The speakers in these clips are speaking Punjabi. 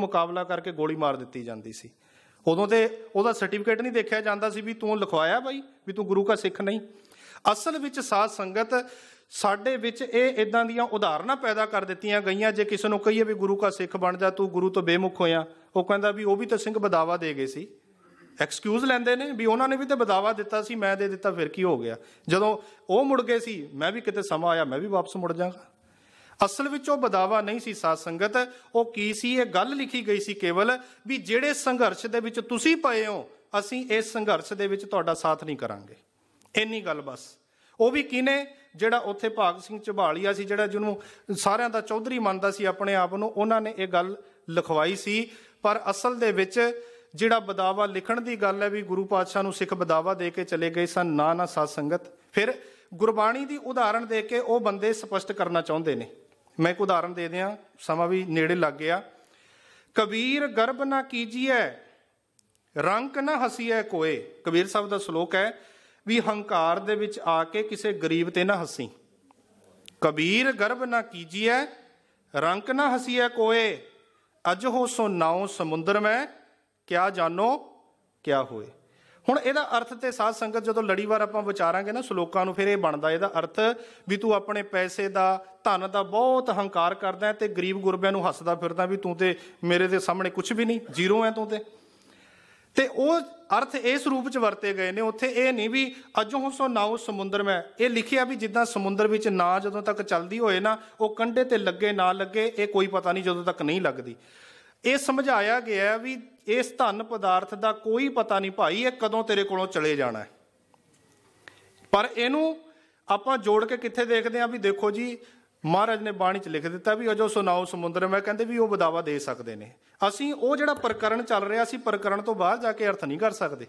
ਮੁਕਾਬਲਾ ਕਰਕੇ ਗੋਲੀ ਮਾਰ ਦਿੱਤੀ ਜਾਂਦੀ ਸੀ ਉਦੋਂ ਤੇ ਉਹਦਾ ਸਰਟੀਫਿਕੇਟ ਨਹੀਂ ਦੇਖਿਆ ਜਾਂਦਾ ਸੀ ਵੀ ਤੂੰ ਲਿਖਵਾਇਆ ਬਾਈ ਵੀ ਤੂੰ ਗੁਰੂ ਦਾ ਸਿੱਖ ਨਹੀਂ ਅਸਲ ਵਿੱਚ ਸਾਧ ਸੰਗਤ ਸਾਡੇ ਵਿੱਚ ਇਹ ਇਦਾਂ ਦੀਆਂ ਉਦਾਹਰਨਾਂ ਪੈਦਾ ਕਰ ਦਿੱਤੀਆਂ ਗਈਆਂ ਜੇ ਕਿਸੇ ਨੂੰ ਕਹੀਏ ਵੀ ਗੁਰੂ ਦਾ ਸਿੱਖ ਬਣ ਜਾ ਤੂੰ ਗੁਰੂ ਤੋਂ ਬੇਮੁਖ ਹੋਇਆ ਉਹ ਕਹਿੰਦਾ ਵੀ ਉਹ ਵੀ ਤਾਂ ਸਿੰਘ ਬਦਾਵਾ ਦੇ ਗਏ ਸੀ ਐਕਸਕਿਊਜ਼ ਲੈਂਦੇ ਨੇ ਵੀ ਉਹਨਾਂ ਨੇ ਵੀ ਤਾਂ ਬਦਾਵਾ ਦਿੱਤਾ ਸੀ ਮੈਂ ਦੇ ਦਿੱਤਾ ਫਿਰ ਕੀ ਹੋ ਗਿਆ ਜਦੋਂ ਉਹ ਮੁੜ ਗਏ ਸੀ ਮੈਂ ਵੀ ਕਿਤੇ ਸਮਾਂ ਆਇਆ ਮੈਂ ਵੀ ਵਾਪਸ ਮੁੜ ਜਾਗਾ ਅਸਲ ਵਿੱਚ ਉਹ ਬਦਾਵਾ ਨਹੀਂ ਸੀ ਸਾਧ ਸੰਗਤ ਉਹ ਕੀ ਸੀ ਇਹ ਗੱਲ ਲਿਖੀ ਗਈ ਸੀ ਕੇਵਲ ਵੀ ਜਿਹੜੇ ਸੰਘਰਸ਼ ਦੇ ਵਿੱਚ ਤੁਸੀਂ ਪਏ ਹੋ ਅਸੀਂ ਇਸ ਸੰਘਰਸ਼ ਦੇ ਵਿੱਚ ਤੁਹਾਡਾ ਸਾਥ ਨਹੀਂ ਕਰਾਂਗੇ ਇੰਨੀ ਗੱਲ ਬਸ ਉਹ ਵੀ ਕਿਨੇ ਜਿਹੜਾ ਉੱਥੇ ਭਾਗ ਸਿੰਘ ਝਬਾਲੀਆ ਸੀ ਜਿਹੜਾ ਜਿਹਨੂੰ ਸਾਰਿਆਂ ਦਾ ਚੌਧਰੀ ਮੰਨਦਾ ਸੀ ਆਪਣੇ ਆਪ ਨੂੰ ਉਹਨਾਂ ਨੇ ਇਹ ਗੱਲ ਲਿਖਵਾਈ ਸੀ ਪਰ ਅਸਲ ਦੇ ਵਿੱਚ ਜਿਹੜਾ ਬਦਾਵਾ ਲਿਖਣ ਦੀ ਗੱਲ ਹੈ ਵੀ ਗੁਰੂ ਪਾਤਸ਼ਾਹ ਨੂੰ ਸਿੱਖ ਬਦਾਵਾ ਦੇ ਕੇ ਚਲੇ ਗਏ ਸਨ ਨਾ ਨਾ ਸਾਧ ਸੰਗਤ ਫਿਰ ਗੁਰਬਾਣੀ ਦੀ ਉਦਾਹਰਣ ਦੇ ਕੇ ਉਹ ਬੰਦੇ ਸਪਸ਼ਟ ਕਰਨਾ ਚਾਹੁੰਦੇ ਨੇ ਮੈਂ ਇੱਕ ਉਦਾਹਰਣ ਦੇ ਦਿਆਂ ਸਮਾਂ ਵੀ ਨੇੜੇ ਲੱਗ ਗਿਆ ਕਬੀਰ ਗਰਭ ਨਾ ਕੀਜੀਐ ਰੰਕ ਨਾ ਹਸੀਐ ਕੋਏ ਕਬੀਰ ਸਾਹਿਬ ਦਾ ਸ਼ਲੋਕ ਹੈ ਵੀ ਹੰਕਾਰ ਦੇ ਵਿੱਚ ਆ ਕੇ ਕਿਸੇ ਗਰੀਬ ਤੇ ਨਾ ਹਸੀ ਕਬੀਰ ਗਰਭ ਨਾ ਕੀਜੀਐ ਰੰਕ ਨਾ ਹਸੀਐ ਕੋਏ ਅਜ ਹੋ ਸੋ ਨਾਉ ਸਮੁੰਦਰ ਮੈਂ ਕਿਆ ਜਾਨੋ ਕਿਆ ਹੋਏ ਹੁਣ ਇਹਦਾ ਅਰਥ ਤੇ ਸਾਧ ਸੰਗਤ ਜਦੋਂ ਲੜੀਵਾਰ ਆਪਾਂ ਵਿਚਾਰਾਂਗੇ ਨਾ ਸ਼ਲੋਕਾਂ ਨੂੰ ਫਿਰ ਇਹ ਬਣਦਾ ਇਹਦਾ ਅਰਥ ਵੀ ਤੂੰ ਆਪਣੇ ਪੈਸੇ ਦਾ ਧਨ ਦਾ ਬਹੁਤ ਹੰਕਾਰ ਕਰਦਾ ਤੇ ਗਰੀਬ ਗੁਰਬਿਆਂ ਨੂੰ ਹੱਸਦਾ ਫਿਰਦਾ ਵੀ ਤੂੰ ਤੇ ਮੇਰੇ ਦੇ ਸਾਹਮਣੇ ਕੁਝ ਵੀ ਨਹੀਂ ਜ਼ੀਰੋ ਹੈ ਤੂੰ ਤੇ ਤੇ ਉਹ ਅਰਥ ਇਸ ਰੂਪ ਚ ਵਰਤੇ ਗਏ ਨੇ ਉੱਥੇ ਇਹ ਨਹੀਂ ਵੀ ਅਜੋ ਸੋ ਨਾਉ ਸਮੁੰਦਰ ਮੈਂ ਇਹ ਲਿਖਿਆ ਵੀ ਜਿੱਦਾਂ ਸਮੁੰਦਰ ਵਿੱਚ ਨਾ ਜਦੋਂ ਤੱਕ ਚੱਲਦੀ ਹੋਏ ਨਾ ਉਹ ਕੰਢੇ ਤੇ ਲੱਗੇ ਨਾ ਲੱਗੇ ਇਹ ਕੋਈ ਪਤਾ ਨਹੀਂ ਜਦੋਂ ਤੱਕ ਨਹੀਂ ਲੱਗਦੀ ਇਹ ਸਮਝਾਇਆ ਗਿਆ ਵੀ ਇਸ ਧਨ ਪਦਾਰਥ ਦਾ ਕੋਈ ਪਤਾ ਨਹੀਂ ਭਾਈ ਇਹ ਕਦੋਂ ਤੇਰੇ ਕੋਲੋਂ ਚਲੇ ਜਾਣਾ ਪਰ ਇਹਨੂੰ ਆਪਾਂ ਜੋੜ ਕੇ ਕਿੱਥੇ ਦੇਖਦੇ ਆਂ ਵੀ ਦੇਖੋ ਜੀ ਮਹਾਰਾਜ ਨੇ ਬਾਣੀ ਚ ਲਿਖ ਦਿੱਤਾ ਵੀ ਅਜੋ ਸੁਨਾਓ ਸਮੁੰਦਰ ਮੈਂ ਕਹਿੰਦੇ ਵੀ ਉਹ ਬਦਾਵਾ ਦੇ ਸਕਦੇ ਨੇ ਅਸੀਂ ਉਹ ਜਿਹੜਾ ਪ੍ਰਕਰਣ ਚੱਲ ਰਿਹਾ ਸੀ ਪ੍ਰਕਰਣ ਤੋਂ ਬਾਹਰ ਜਾ ਕੇ ਅਰਥ ਨਹੀਂ ਕਰ ਸਕਦੇ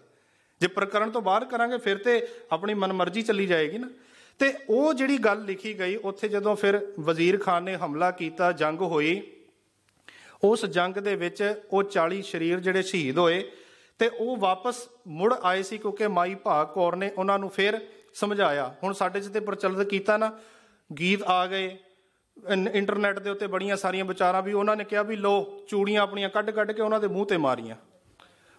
ਜੇ ਪ੍ਰਕਰਣ ਤੋਂ ਬਾਹਰ ਕਰਾਂਗੇ ਫਿਰ ਤੇ ਆਪਣੀ ਮਨਮਰਜ਼ੀ ਚੱਲੀ ਜਾਏਗੀ ਨਾ ਤੇ ਉਹ ਜਿਹੜੀ ਗੱਲ ਲਿਖੀ ਗਈ ਉੱਥੇ ਜਦੋਂ ਫਿਰ ਵਜ਼ੀਰ ਖਾਨ ਨੇ ਹਮਲਾ ਕੀਤਾ ਜੰਗ ਹੋਈ ਉਸ ਜੰਗ ਦੇ ਵਿੱਚ ਉਹ 40 ਸ਼ਰੀਰ ਜਿਹੜੇ ਸ਼ਹੀਦ ਹੋਏ ਤੇ ਉਹ ਵਾਪਸ ਮੁੜ ਆਏ ਸੀ ਕਿਉਂਕਿ ਮਾਈ ਭਾਗ ਕੌਰ ਨੇ ਉਹਨਾਂ ਨੂੰ ਫੇਰ ਸਮਝਾਇਆ ਹੁਣ ਸਾਡੇ 'ਚ ਤੇ ਪ੍ਰਚਲਿਤ ਕੀਤਾ ਨਾ ਗੀਤ ਆ ਗਏ ਇੰਟਰਨੈਟ ਦੇ ਉੱਤੇ ਬੜੀਆਂ ਸਾਰੀਆਂ ਵਿਚਾਰਾਂ ਵੀ ਉਹਨਾਂ ਨੇ ਕਿਹਾ ਵੀ ਲੋ ਚੂੜੀਆਂ ਆਪਣੀਆਂ ਕੱਢ-ਕੱਢ ਕੇ ਉਹਨਾਂ ਦੇ ਮੂੰਹ ਤੇ ਮਾਰੀਆਂ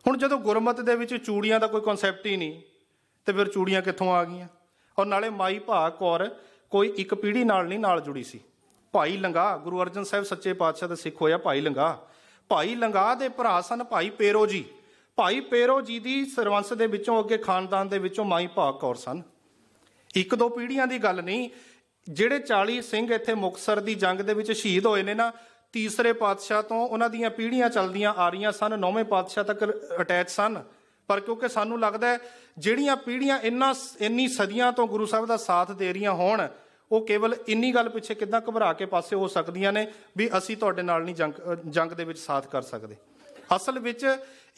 ਹੁਣ ਜਦੋਂ ਗੁਰਮਤ ਦੇ ਵਿੱਚ ਚੂੜੀਆਂ ਦਾ ਕੋਈ ਕਨਸੈਪਟ ਹੀ ਨਹੀਂ ਤੇ ਫਿਰ ਚੂੜੀਆਂ ਕਿੱਥੋਂ ਆ ਗਈਆਂ ਔਰ ਨਾਲੇ ਮਾਈ ਭਾਗ ਕੌਰ ਕੋਈ ਇੱਕ ਪੀੜ੍ਹੀ ਨਾਲ ਨਹੀਂ ਨਾਲ ਜੁੜੀ ਸੀ ਭਾਈ ਲੰਗਾ ਗੁਰੂ ਅਰਜਨ ਸਾਹਿਬ ਸੱਚੇ ਪਾਤਸ਼ਾਹ ਦਾ ਸਿੱਖ ਹੋਇਆ ਭਾਈ ਲੰਗਾ ਭਾਈ ਲੰਗਾ ਦੇ ਭਰਾ ਸਨ ਭਾਈ ਪੇਰੋ ਜੀ ਭਾਈ ਪੇਰੋ ਜੀ ਦੀ ਸਰਵੰਸ ਦੇ ਵਿੱਚੋਂ ਅੱਗੇ ਖਾਨਦਾਨ ਦੇ ਵਿੱਚੋਂ ਮਾਈ ਭਾਗ ਕੌਰ ਸਨ ਇੱਕ ਦੋ ਪੀੜ੍ਹੀਆਂ ਦੀ ਗੱਲ ਨਹੀਂ ਜਿਹੜੇ 40 ਸਿੰਘ ਇੱਥੇ ਮੁਕਸਰ ਦੀ ਜੰਗ ਦੇ ਵਿੱਚ ਸ਼ਹੀਦ ਹੋਏ ਨੇ ਨਾ ਤੀਸਰੇ ਪਾਤਸ਼ਾਹ ਤੋਂ ਉਹਨਾਂ ਦੀਆਂ ਪੀੜ੍ਹੀਆਂ ਚੱਲਦੀਆਂ ਆ ਰਹੀਆਂ ਸਨ ਨੌਵੇਂ ਪਾਤਸ਼ਾਹ ਤੱਕ ਅਟੈਚ ਸਨ ਪਰ ਕਿਉਂਕਿ ਸਾਨੂੰ ਲੱਗਦਾ ਹੈ ਜਿਹੜੀਆਂ ਪੀੜ੍ਹੀਆਂ ਇੰਨਾ ਇੰਨੀ ਸਦੀਆਂ ਤੋਂ ਗੁਰੂ ਸਾਹਿਬ ਦਾ ਸਾਥ ਦੇ ਰਹੀਆਂ ਹੋਣ ਉਹ ਕੇਵਲ ਇੰਨੀ ਗੱਲ ਪਿੱਛੇ ਕਿਦਾਂ ਘਬਰਾ ਕੇ ਪਾਸੇ ਹੋ ਸਕਦੀਆਂ ਨੇ ਵੀ ਅਸੀਂ ਤੁਹਾਡੇ ਨਾਲ ਨਹੀਂ ਜੰਗ ਜੰਗ ਦੇ ਵਿੱਚ ਸਾਥ ਕਰ ਸਕਦੇ ਅਸਲ ਵਿੱਚ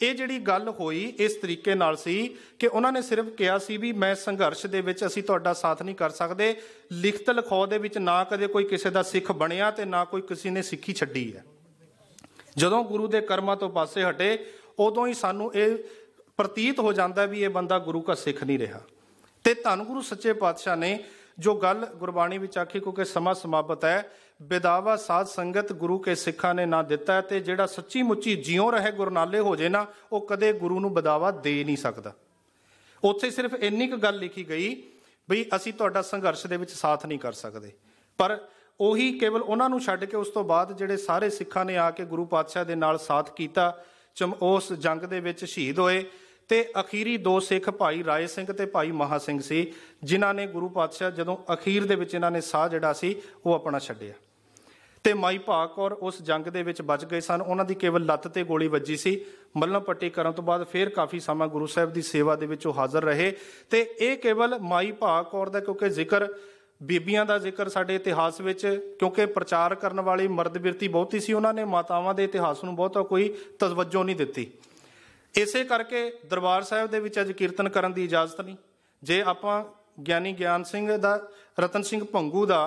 ਇਹ ਜਿਹੜੀ ਗੱਲ ਹੋਈ ਇਸ ਤਰੀਕੇ ਨਾਲ ਸੀ ਕਿ ਉਹਨਾਂ ਨੇ ਸਿਰਫ ਕਿਹਾ ਸੀ ਵੀ ਮੈਂ ਸੰਘਰਸ਼ ਦੇ ਵਿੱਚ ਅਸੀਂ ਤੁਹਾਡਾ ਸਾਥ ਨਹੀਂ ਕਰ ਸਕਦੇ ਲਿਖਤ ਲਿਖਾਉ ਦੇ ਵਿੱਚ ਨਾ ਕਦੇ ਕੋਈ ਕਿਸੇ ਦਾ ਸਿੱਖ ਬਣਿਆ ਤੇ ਨਾ ਕੋਈ ਕਿਸੇ ਨੇ ਸਿੱਖੀ ਛੱਡੀ ਹੈ ਜਦੋਂ ਗੁਰੂ ਦੇ ਕਰਮਾਂ ਤੋਂ ਪਾਸੇ ਹਟੇ ਉਦੋਂ ਹੀ ਸਾਨੂੰ ਇਹ ਪ੍ਰਤੀਤ ਹੋ ਜਾਂਦਾ ਵੀ ਇਹ ਬੰਦਾ ਗੁਰੂ ਦਾ ਸਿੱਖ ਨਹੀਂ ਰਿਹਾ ਤੇ ਧੰਨ ਗੁਰੂ ਸੱਚੇ ਪਾਤਸ਼ਾਹ ਨੇ ਜੋ ਗੱਲ ਗੁਰਬਾਣੀ ਵਿੱਚ ਆਖੀ ਕਿਉਂਕਿ ਸਮਾ ਸਮਾਪਤ ਹੈ ਬਿਦਾਵਾ ਸਾਧ ਸੰਗਤ ਗੁਰੂ ਕੇ ਸਿੱਖਾਂ ਨੇ ਨਾ ਦਿੱਤਾ ਤੇ ਜਿਹੜਾ ਸੱਚੀ ਮੁੱਚੀ ਜਿਉਂ ਰਹੇ ਗੁਰਨਾਲੇ ਹੋ ਜੇ ਨਾ ਉਹ ਕਦੇ ਗੁਰੂ ਨੂੰ ਬਿਦਾਵਾ ਦੇ ਨਹੀਂ ਸਕਦਾ ਉੱਥੇ ਸਿਰਫ ਇੰਨੀ ਕੁ ਗੱਲ ਲਿਖੀ ਗਈ ਵੀ ਅਸੀਂ ਤੁਹਾਡਾ ਸੰਘਰਸ਼ ਦੇ ਵਿੱਚ ਸਾਥ ਨਹੀਂ ਕਰ ਸਕਦੇ ਪਰ ਉਹੀ ਕੇਵਲ ਉਹਨਾਂ ਨੂੰ ਛੱਡ ਕੇ ਉਸ ਤੋਂ ਬਾਅਦ ਜਿਹੜੇ ਸਾਰੇ ਸਿੱਖਾਂ ਨੇ ਆ ਕੇ ਗੁਰੂ ਪਾਤਸ਼ਾਹ ਦੇ ਨਾਲ ਸਾਥ ਕੀਤਾ ਚਮ ਉਸ ਜੰਗ ਦੇ ਵਿੱਚ ਸ਼ਹੀਦ ਹੋਏ ਤੇ ਅਖੀਰੀ ਦੋ ਸਿੱਖ ਭਾਈ ਰਾਏ ਸਿੰਘ ਤੇ ਭਾਈ ਮਹਾ ਸਿੰਘ ਸੀ ਜਿਨ੍ਹਾਂ ਨੇ ਗੁਰੂ ਪਾਤਸ਼ਾਹ ਜਦੋਂ ਅਖੀਰ ਦੇ ਵਿੱਚ ਇਹਨਾਂ ਨੇ ਸਾਹ ਜਿਹੜਾ ਸੀ ਉਹ ਆਪਣਾ ਛੱਡਿਆ ਤੇ ਮਾਈ ਭਾਗ ਔਰ ਉਸ ਜੰਗ ਦੇ ਵਿੱਚ ਬਚ ਗਏ ਸਨ ਉਹਨਾਂ ਦੀ ਕੇਵਲ ਲੱਤ ਤੇ ਗੋਲੀ ਵੱਜੀ ਸੀ ਮੱਲਮ ਪੱਟੀ ਕਰਨ ਤੋਂ ਬਾਅਦ ਫਿਰ ਕਾਫੀ ਸਮਾਂ ਗੁਰੂ ਸਾਹਿਬ ਦੀ ਸੇਵਾ ਦੇ ਵਿੱਚ ਉਹ ਹਾਜ਼ਰ ਰਹੇ ਤੇ ਇਹ ਕੇਵਲ ਮਾਈ ਭਾਗ ਔਰ ਦਾ ਕਿਉਂਕਿ ਜ਼ਿਕਰ ਬੀਬੀਆਂ ਦਾ ਜ਼ਿਕਰ ਸਾਡੇ ਇਤਿਹਾਸ ਵਿੱਚ ਕਿਉਂਕਿ ਪ੍ਰਚਾਰ ਕਰਨ ਵਾਲੀ ਮਰਦ ਬਿਰਤੀ ਬਹੁਤੀ ਸੀ ਉਹਨਾਂ ਨੇ ਮਾਤਾਵਾਂ ਦੇ ਇਤਿਹਾਸ ਨੂੰ ਬਹੁਤਾ ਕੋਈ ਤਵੱਜੋ ਨਹੀਂ ਦਿੱਤੀ ਇਸੇ ਕਰਕੇ ਦਰਬਾਰ ਸਾਹਿਬ ਦੇ ਵਿੱਚ ਅੱਜ ਕੀਰਤਨ ਕਰਨ ਦੀ ਇਜਾਜ਼ਤ ਨਹੀਂ ਜੇ ਆਪਾਂ ਗਿਆਨੀ ਗਿਆਨ ਸਿੰਘ ਦਾ ਰਤਨ ਸਿੰਘ ਭੰਗੂ ਦਾ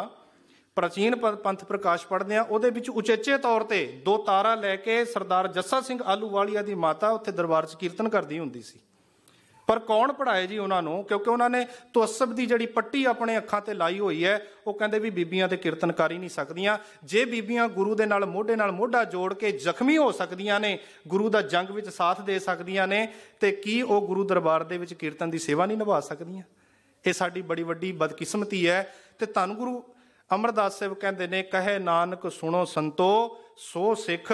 ਪ੍ਰਾਚੀਨ ਪੰਥ ਪ੍ਰਕਾਸ਼ ਪੜ੍ਹਦੇ ਆ ਉਹਦੇ ਵਿੱਚ ਉਚੇਚੇ ਤੌਰ ਤੇ ਦੋ ਤਾਰਾ ਲੈ ਕੇ ਸਰਦਾਰ ਜੱਸਾ ਸਿੰਘ ਆਲੂਵਾਲੀਆ ਦੀ ਮਾਤਾ ਉੱਥੇ ਦਰਬਾਰ 'ਚ ਕੀਰਤਨ ਕਰਦੀ ਹੁੰਦੀ ਸੀ ਪਰ ਕੌਣ ਪੜਾਏ ਜੀ ਉਹਨਾਂ ਨੂੰ ਕਿਉਂਕਿ ਉਹਨਾਂ ਨੇ ਤਵਸਬ ਦੀ ਜਿਹੜੀ ਪੱਟੀ ਆਪਣੇ ਅੱਖਾਂ ਤੇ ਲਾਈ ਹੋਈ ਹੈ ਉਹ ਕਹਿੰਦੇ ਵੀ ਬੀਬੀਆਂ ਤੇ ਕੀਰਤਨ ਕਰ ਹੀ ਨਹੀਂ ਸਕਦੀਆਂ ਜੇ ਬੀਬੀਆਂ ਗੁਰੂ ਦੇ ਨਾਲ ਮੋਢੇ ਨਾਲ ਮੋਢਾ ਜੋੜ ਕੇ ਜ਼ਖਮੀ ਹੋ ਸਕਦੀਆਂ ਨੇ ਗੁਰੂ ਦਾ ਜੰਗ ਵਿੱਚ ਸਾਥ ਦੇ ਸਕਦੀਆਂ ਨੇ ਤੇ ਕੀ ਉਹ ਗੁਰੂ ਦਰਬਾਰ ਦੇ ਵਿੱਚ ਕੀਰਤਨ ਦੀ ਸੇਵਾ ਨਹੀਂ ਨਿਭਾ ਸਕਦੀਆਂ ਇਹ ਸਾਡੀ ਬੜੀ ਵੱਡੀ ਬਦਕਿਸਮਤੀ ਹੈ ਤੇ ਧੰਨ ਗੁਰੂ ਅਮਰਦਾਸ ਸਾਹਿਬ ਕਹਿੰਦੇ ਨੇ ਕਹੇ ਨਾਨਕ ਸੁਣੋ ਸੰਤੋ ਸੋ ਸਿੱਖ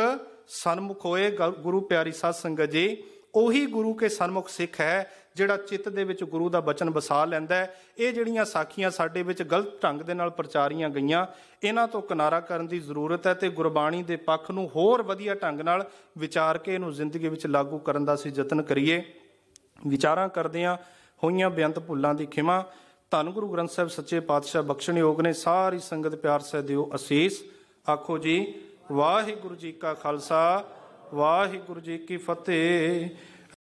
ਸਨਮੁਖ ਹੋਏ ਗੁਰੂ ਪਿਆਰੀ ਸਾਧ ਸੰਗਤ ਜੀ ਉਹੀ ਗੁਰੂ ਕੇ ਸਨਮੁਖ ਸਿੱਖ ਹੈ ਜਿਹੜਾ ਚਿੱਤ ਦੇ ਵਿੱਚ ਗੁਰੂ ਦਾ ਬਚਨ ਵਸਾ ਲੈਂਦਾ ਹੈ ਇਹ ਜਿਹੜੀਆਂ ਸਾਖੀਆਂ ਸਾਡੇ ਵਿੱਚ ਗਲਤ ਢੰਗ ਦੇ ਨਾਲ ਪ੍ਰਚਾਰੀਆਂ ਗਈਆਂ ਇਹਨਾਂ ਤੋਂ ਕਿਨਾਰਾ ਕਰਨ ਦੀ ਜ਼ਰੂਰਤ ਹੈ ਤੇ ਗੁਰਬਾਣੀ ਦੇ ਪੱਖ ਨੂੰ ਹੋਰ ਵਧੀਆ ਢੰਗ ਨਾਲ ਵਿਚਾਰ ਕੇ ਇਹਨੂੰ ਜ਼ਿੰਦਗੀ ਵਿੱਚ ਲਾਗੂ ਕਰਨ ਦਾ ਸੀ ਯਤਨ ਕਰੀਏ ਵਿਚਾਰਾਂ ਕਰਦੇ ਆ ਹੋਈਆਂ ਬੇਅੰਤ ਭੁੱਲਾਂ ਦੀ ਖਿਮਾ ਧੰਨ ਗੁਰੂ ਗ੍ਰੰਥ ਸਾਹਿਬ ਸੱਚੇ ਪਾਤਸ਼ਾਹ ਬਖਸ਼ਣਯੋਗ ਨੇ ਸਾਰੀ ਸੰਗਤ ਪਿਆਰ ਸਹਿ ਦਿਓ ਅਸੀਸ ਆਖੋ ਜੀ ਵਾਹਿਗੁਰੂ ਜੀ ਕਾ ਖਾਲਸਾ ਵਾਹਿਗੁਰੂ ਜੀ ਕੀ ਫਤਿਹ